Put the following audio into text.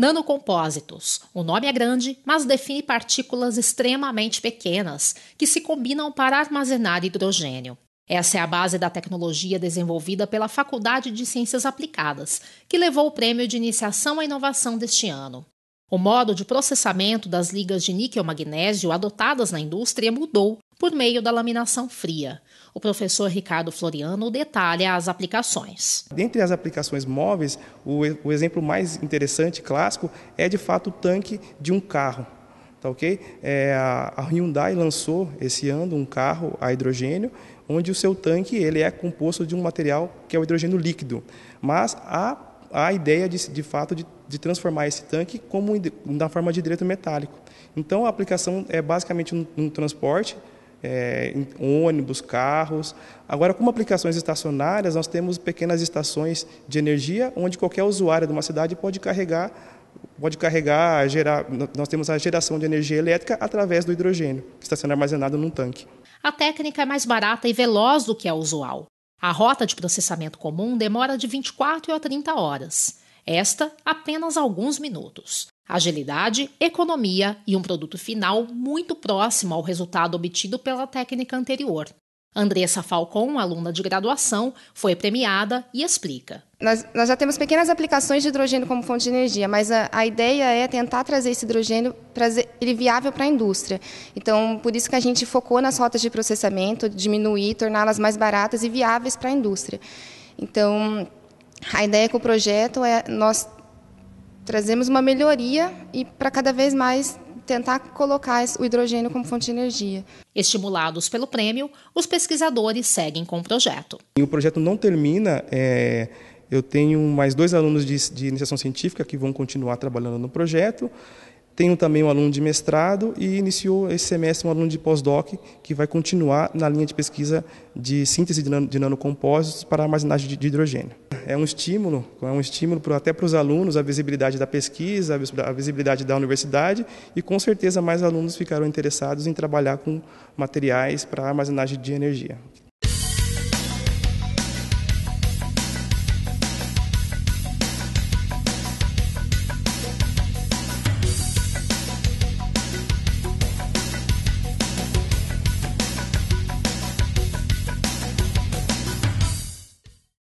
Nanocompósitos. O nome é grande, mas define partículas extremamente pequenas que se combinam para armazenar hidrogênio. Essa é a base da tecnologia desenvolvida pela Faculdade de Ciências Aplicadas, que levou o prêmio de iniciação à inovação deste ano. O modo de processamento das ligas de níquel-magnésio adotadas na indústria mudou por meio da laminação fria. O professor Ricardo Floriano detalha as aplicações. Dentre as aplicações móveis, o, o exemplo mais interessante, clássico, é de fato o tanque de um carro. Tá ok? É, a Hyundai lançou esse ano um carro a hidrogênio, onde o seu tanque ele é composto de um material que é o hidrogênio líquido. Mas há a ideia de, de fato de, de transformar esse tanque como na forma de direto metálico. Então a aplicação é basicamente no, no transporte, é, ônibus, carros. Agora, como aplicações estacionárias, nós temos pequenas estações de energia, onde qualquer usuário de uma cidade pode carregar, pode carregar, gerar. Nós temos a geração de energia elétrica através do hidrogênio, que está sendo armazenado num tanque. A técnica é mais barata e veloz do que a é usual. A rota de processamento comum demora de 24 a 30 horas. Esta, apenas alguns minutos agilidade, economia e um produto final muito próximo ao resultado obtido pela técnica anterior. Andressa Falcon, aluna de graduação, foi premiada e explica. Nós, nós já temos pequenas aplicações de hidrogênio como fonte de energia, mas a, a ideia é tentar trazer esse hidrogênio, trazer ele viável para a indústria. Então, por isso que a gente focou nas rotas de processamento, diminuir, torná-las mais baratas e viáveis para a indústria. Então, a ideia com o projeto é nós trazemos uma melhoria e para cada vez mais tentar colocar o hidrogênio como fonte de energia. Estimulados pelo prêmio, os pesquisadores seguem com o projeto. E o projeto não termina. É, eu tenho mais dois alunos de, de iniciação científica que vão continuar trabalhando no projeto. Tenho também um aluno de mestrado e iniciou esse semestre um aluno de pós-doc que vai continuar na linha de pesquisa de síntese de, nanocompósitos para armazenagem de, hidrogênio. É um estímulo, é um estímulo até para os alunos a visibilidade da pesquisa, a visibilidade da universidade e com certeza mais alunos ficarão interessados em trabalhar com materiais para armazenagem de energia.